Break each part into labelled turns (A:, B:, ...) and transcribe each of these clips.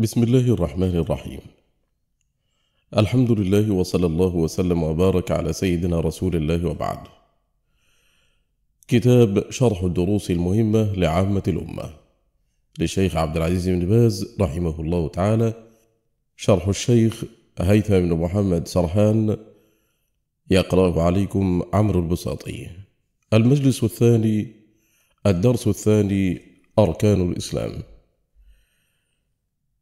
A: بسم الله الرحمن الرحيم الحمد لله وصلى الله وسلم وبارك على سيدنا رسول الله وبعد كتاب شرح الدروس المهمة لعامة الأمة للشيخ عبد العزيز بن باز رحمه الله تعالى شرح الشيخ هيثم بن محمد سرحان يقرأ عليكم عمرو البساطي المجلس الثاني الدرس الثاني أركان الإسلام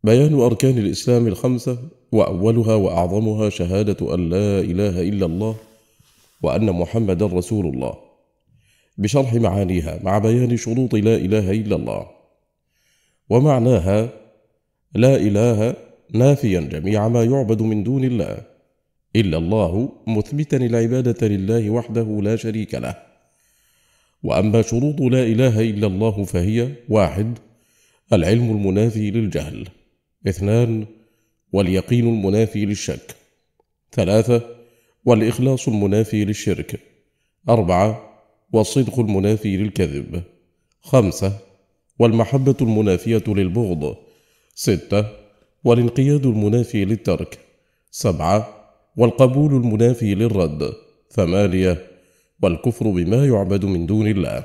A: بيان أركان الإسلام الخمسة وأولها وأعظمها شهادة أن لا إله إلا الله وأن محمدا رسول الله بشرح معانيها مع بيان شروط لا إله إلا الله ومعناها لا إله نافيا جميع ما يعبد من دون الله إلا الله مثبتا العبادة لله وحده لا شريك له وأما شروط لا إله إلا الله فهي واحد العلم المنافي للجهل اثنان واليقين المنافي للشك ثلاثة والإخلاص المنافي للشرك أربعة والصدق المنافي للكذب خمسة والمحبة المنافية للبغض ستة والانقياد المنافي للترك سبعة والقبول المنافي للرد ثمانية والكفر بما يعبد من دون الله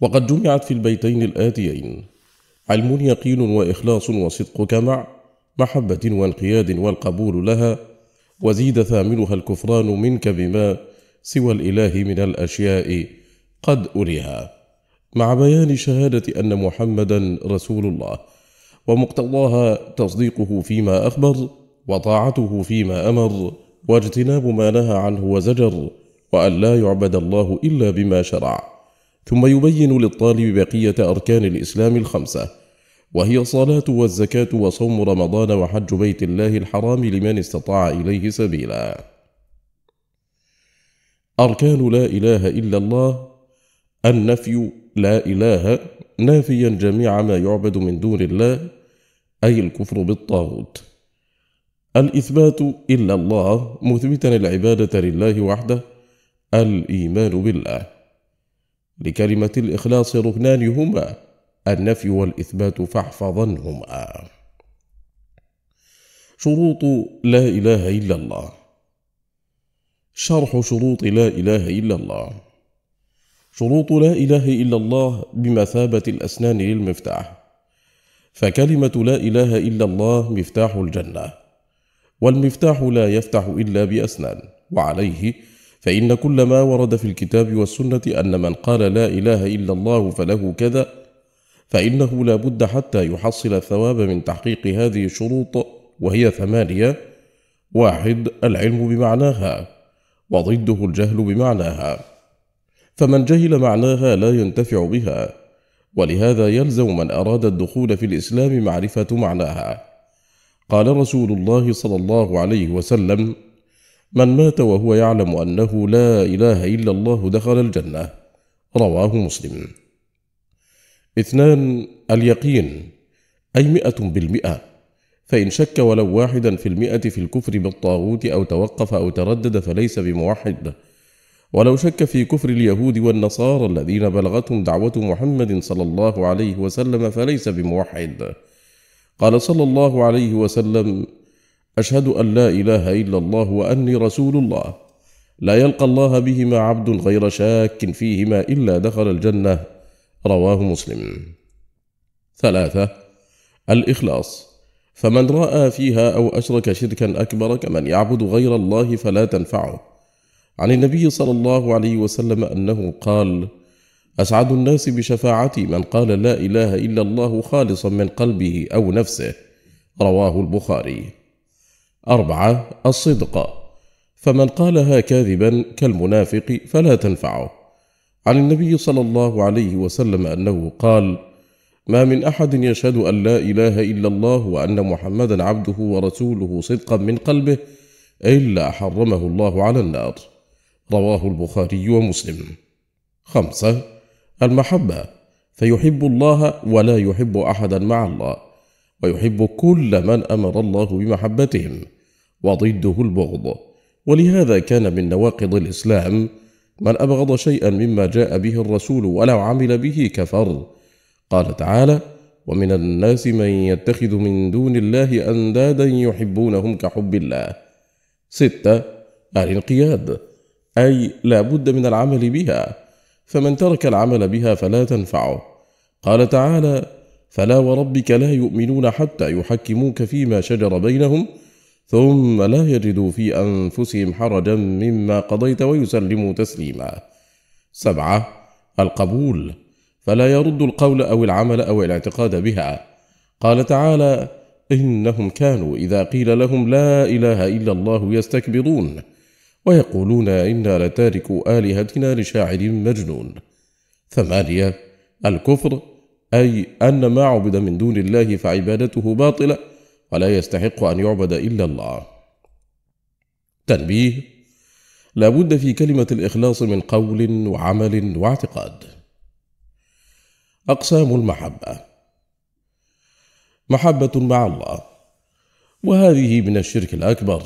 A: وقد جمعت في البيتين الآتيين علم يقين وإخلاص وصدق كمع محبة وانقياد والقبول لها وزيد ثامنها الكفران منك بما سوى الإله من الأشياء قد أريها مع بيان شهادة أن محمدا رسول الله ومقتضاها تصديقه فيما أخبر وطاعته فيما أمر واجتناب ما نهى عنه وزجر وأن لا يعبد الله إلا بما شرع ثم يبين للطالب بقية أركان الإسلام الخمسة وهي الصلاه والزكاة وصوم رمضان وحج بيت الله الحرام لمن استطاع إليه سبيلا أركان لا إله إلا الله النفي لا إله نافيا جميع ما يعبد من دون الله أي الكفر بالطاغوت الإثبات إلا الله مثبتا العبادة لله وحده الإيمان بالله لكلمة الإخلاص ركنان هما النفي والإثبات فاحفظنهما شروط لا إله إلا الله شرح شروط لا إله إلا الله شروط لا إله إلا الله بمثابة الأسنان للمفتاح فكلمة لا إله إلا الله مفتاح الجنة والمفتاح لا يفتح إلا بأسنان وعليه فإن كل ما ورد في الكتاب والسنة أن من قال لا إله إلا الله فله كذا فإنه لا بد حتى يحصل الثواب من تحقيق هذه الشروط وهي ثمانية واحد العلم بمعناها وضده الجهل بمعناها فمن جهل معناها لا ينتفع بها ولهذا يلزم من أراد الدخول في الإسلام معرفة معناها قال رسول الله صلى الله عليه وسلم من مات وهو يعلم أنه لا إله إلا الله دخل الجنة رواه مسلم اثنان اليقين أي مئة بالمئة فإن شك ولو واحدا في المئة في الكفر بالطاغوت أو توقف أو تردد فليس بموحد ولو شك في كفر اليهود والنصارى الذين بلغتهم دعوة محمد صلى الله عليه وسلم فليس بموحد قال صلى الله عليه وسلم أشهد أن لا إله إلا الله وأني رسول الله لا يلقى الله بهما عبد غير شاك فيهما إلا دخل الجنة رواه مسلم ثلاثة الإخلاص فمن رأى فيها أو أشرك شركا أكبر كمن يعبد غير الله فلا تنفعه عن النبي صلى الله عليه وسلم أنه قال أسعد الناس بشفاعتي من قال لا إله إلا الله خالصا من قلبه أو نفسه رواه البخاري أربعة الصدق فمن قالها كاذبا كالمنافق فلا تنفعه عن النبي صلى الله عليه وسلم أنه قال ما من أحد يشهد أن لا إله إلا الله وأن محمدا عبده ورسوله صدقا من قلبه إلا حرمه الله على النار رواه البخاري ومسلم خمسة المحبة فيحب الله ولا يحب أحدا مع الله ويحب كل من أمر الله بمحبتهم وضده البغض ولهذا كان من نواقض الإسلام من أبغض شيئا مما جاء به الرسول ولو عمل به كفر قال تعالى ومن الناس من يتخذ من دون الله أندادا يحبونهم كحب الله ستة الانقياد أي لا بد من العمل بها فمن ترك العمل بها فلا تنفعه قال تعالى فلا وربك لا يؤمنون حتى يحكموك فيما شجر بينهم ثم لا يجدوا في أنفسهم حرجا مما قضيت ويسلموا تسليما سبعة القبول فلا يرد القول أو العمل أو الاعتقاد بها قال تعالى إنهم كانوا إذا قيل لهم لا إله إلا الله يستكبرون ويقولون إنا لتاركوا آلهتنا لشاعر مجنون ثمانية الكفر أي أن ما عبد من دون الله فعبادته باطلة ولا يستحق أن يعبد إلا الله تنبيه لا بد في كلمة الإخلاص من قول وعمل واعتقاد أقسام المحبة محبة مع الله وهذه من الشرك الأكبر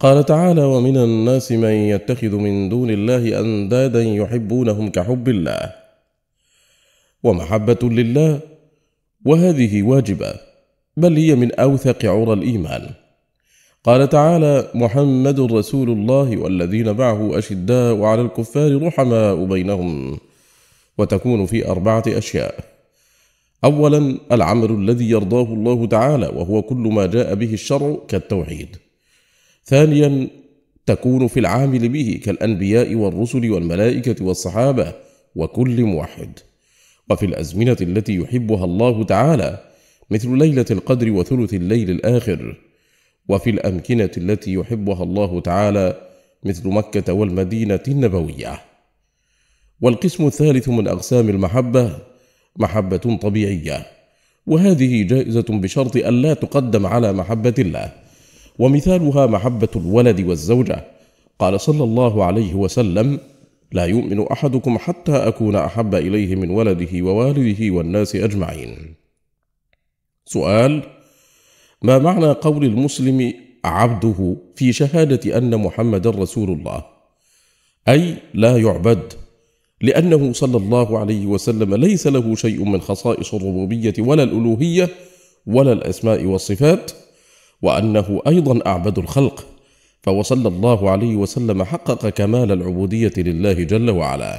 A: قال تعالى ومن الناس من يتخذ من دون الله أندادا يحبونهم كحب الله ومحبة لله وهذه واجبة بل هي من أوثق عرى الإيمان قال تعالى محمد رسول الله والذين معه أشداء على الكفار رحماء بينهم وتكون في أربعة أشياء أولا العمل الذي يرضاه الله تعالى وهو كل ما جاء به الشرع كالتوحيد ثانيا تكون في العامل به كالأنبياء والرسل والملائكة والصحابة وكل موحد وفي الأزمنة التي يحبها الله تعالى مثل ليلة القدر وثلث الليل الآخر وفي الأمكنة التي يحبها الله تعالى مثل مكة والمدينة النبوية والقسم الثالث من أقسام المحبة محبة طبيعية وهذه جائزة بشرط ألا تقدم على محبة الله ومثالها محبة الولد والزوجة قال صلى الله عليه وسلم لا يؤمن أحدكم حتى أكون أحب إليه من ولده ووالده والناس أجمعين سؤال ما معنى قول المسلم عبده في شهادة أن محمد رسول الله أي لا يعبد لأنه صلى الله عليه وسلم ليس له شيء من خصائص الربوبية ولا الألوهية ولا الأسماء والصفات وأنه أيضا أعبد الخلق فهو صلى الله عليه وسلم حقق كمال العبودية لله جل وعلا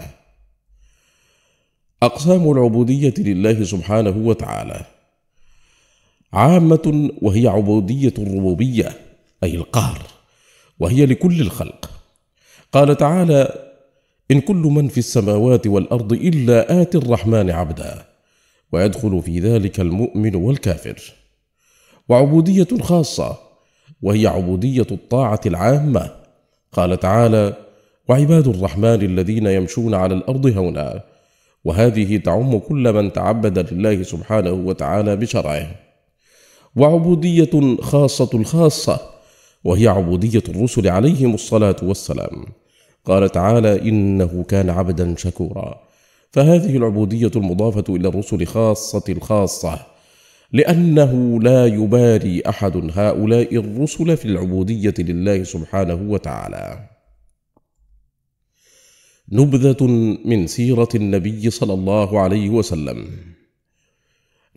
A: أقسام العبودية لله سبحانه وتعالى عامة وهي عبودية الربوبية أي القهر وهي لكل الخلق قال تعالى إن كل من في السماوات والأرض إلا آتي الرحمن عبدا ويدخل في ذلك المؤمن والكافر وعبودية خاصة وهي عبودية الطاعة العامة قال تعالى وعباد الرحمن الذين يمشون على الأرض هونا وهذه تعم كل من تعبد لله سبحانه وتعالى بشرعه وعبوديه خاصه الخاصه وهي عبوديه الرسل عليهم الصلاه والسلام قال تعالى انه كان عبدا شكورا فهذه العبوديه المضافه الى الرسل خاصه الخاصه لانه لا يباري احد هؤلاء الرسل في العبوديه لله سبحانه وتعالى نبذه من سيره النبي صلى الله عليه وسلم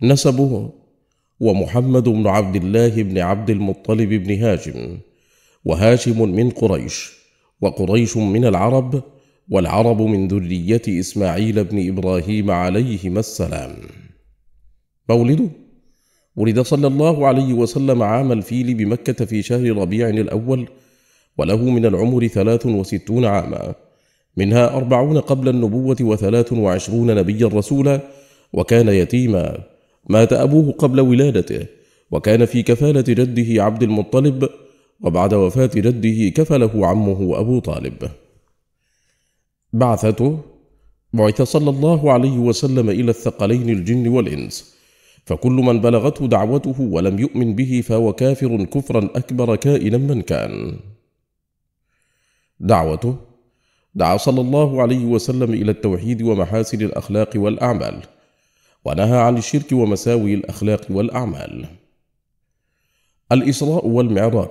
A: نسبه ومحمد بن عبد الله بن عبد المطلب بن هاشم وهاشم من قريش وقريش من العرب والعرب من ذرية إسماعيل بن إبراهيم عليهما السلام مولده ولد صلى الله عليه وسلم عام الفيل بمكة في شهر ربيع الأول وله من العمر ثلاث وستون عاما منها أربعون قبل النبوة وثلاث وعشرون نبيا رسولا وكان يتيما مات أبوه قبل ولادته وكان في كفالة جده عبد المطلب وبعد وفاة جده كفله عمه أبو طالب بعثته بعث صلى الله عليه وسلم إلى الثقلين الجن والإنس فكل من بلغته دعوته ولم يؤمن به فهو كافر كفرا أكبر كائنا من كان دعوته دعا صلى الله عليه وسلم إلى التوحيد ومحاسن الأخلاق والأعمال ونهى عن الشرك ومساوي الأخلاق والأعمال الإسراء والمعراج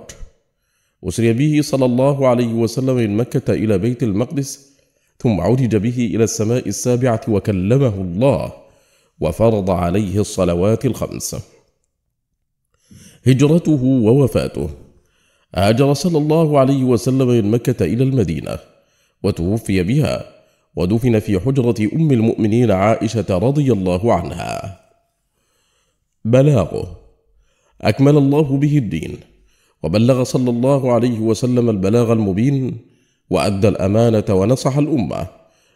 A: أسري به صلى الله عليه وسلم من مكة إلى بيت المقدس ثم عرج به إلى السماء السابعة وكلمه الله وفرض عليه الصلوات الخمس هجرته ووفاته هاجر صلى الله عليه وسلم من مكة إلى المدينة وتوفي بها ودفن في حجرة أم المؤمنين عائشة رضي الله عنها بلاغه أكمل الله به الدين وبلغ صلى الله عليه وسلم البلاغ المبين وأدى الأمانة ونصح الأمة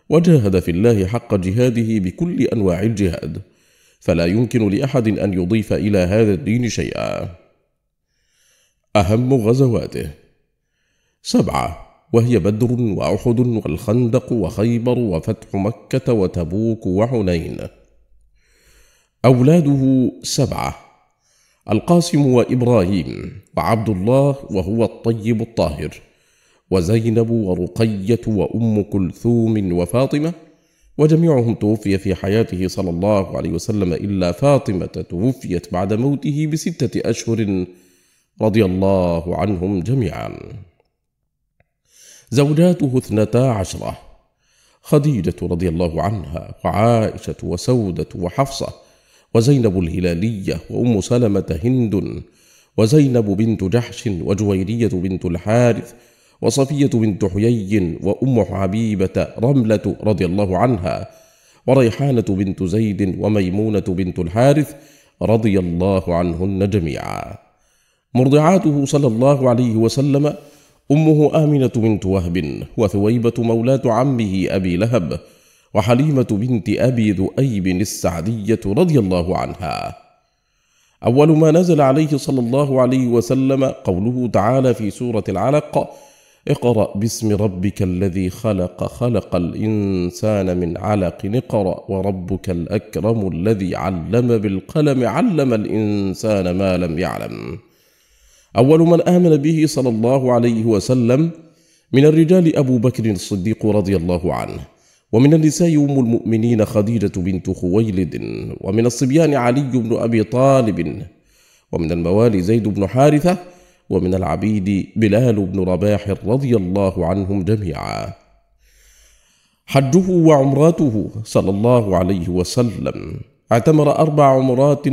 A: وجاهد في الله حق جهاده بكل أنواع الجهاد فلا يمكن لأحد أن يضيف إلى هذا الدين شيئا أهم غزواته سبعة وهي بدر وأحد والخندق وخيبر وفتح مكة وتبوك وحنين أولاده سبعة القاسم وإبراهيم وعبد الله وهو الطيب الطاهر وزينب ورقية وأم كلثوم وفاطمة وجميعهم توفي في حياته صلى الله عليه وسلم إلا فاطمة توفيت بعد موته بستة أشهر رضي الله عنهم جميعا زوجاته اثنتا عشرة خديجة رضي الله عنها وعائشة وسودة وحفصة وزينب الهلالية وأم سلمة هند وزينب بنت جحش وجويرية بنت الحارث وصفية بنت حيي وأم حبيبة رملة رضي الله عنها وريحانة بنت زيد وميمونة بنت الحارث رضي الله عنهن جميعا مرضعاته صلى الله عليه وسلم أمه آمنة بنت وهب وثويبة مولاة عمه أبي لهب وحليمة بنت أبي ذؤيب السعدية رضي الله عنها أول ما نزل عليه صلى الله عليه وسلم قوله تعالى في سورة العلق اقرأ باسم ربك الذي خلق خلق الإنسان من علق اقرأ وربك الأكرم الذي علم بالقلم علم الإنسان ما لم يعلم أول من آمن به صلى الله عليه وسلم من الرجال أبو بكر الصديق رضي الله عنه ومن النساء أم المؤمنين خديجة بنت خويلد ومن الصبيان علي بن أبي طالب ومن الموالي زيد بن حارثة ومن العبيد بلال بن رباح رضي الله عنهم جميعا حجه وعمراته صلى الله عليه وسلم اعتمر أربع عمرات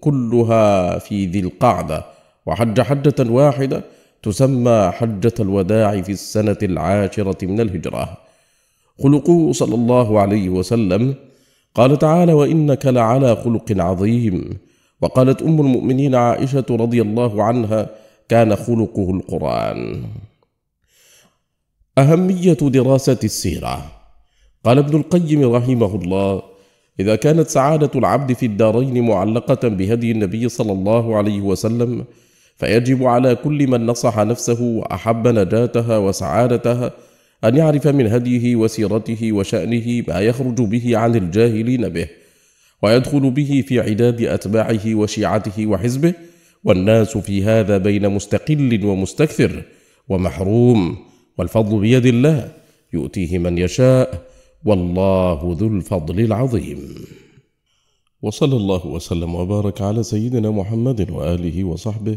A: كلها في ذي القعدة وحج حجة واحدة تسمى حجة الوداع في السنة العاشرة من الهجرة. خلقه صلى الله عليه وسلم قال تعالى: وإنك لعلى خلق عظيم. وقالت أم المؤمنين عائشة رضي الله عنها: كان خلقه القرآن. أهمية دراسة السيرة قال ابن القيم رحمه الله: إذا كانت سعادة العبد في الدارين معلقة بهدي النبي صلى الله عليه وسلم، فيجب على كل من نصح نفسه وأحب نجاتها وسعادتها أن يعرف من هديه وسيرته وشأنه ما يخرج به عن الجاهلين به ويدخل به في عداد أتباعه وشيعته وحزبه والناس في هذا بين مستقل ومستكثر ومحروم والفضل بيد الله يؤتيه من يشاء والله ذو الفضل العظيم وصلى الله وسلم وبارك على سيدنا محمد وآله وصحبه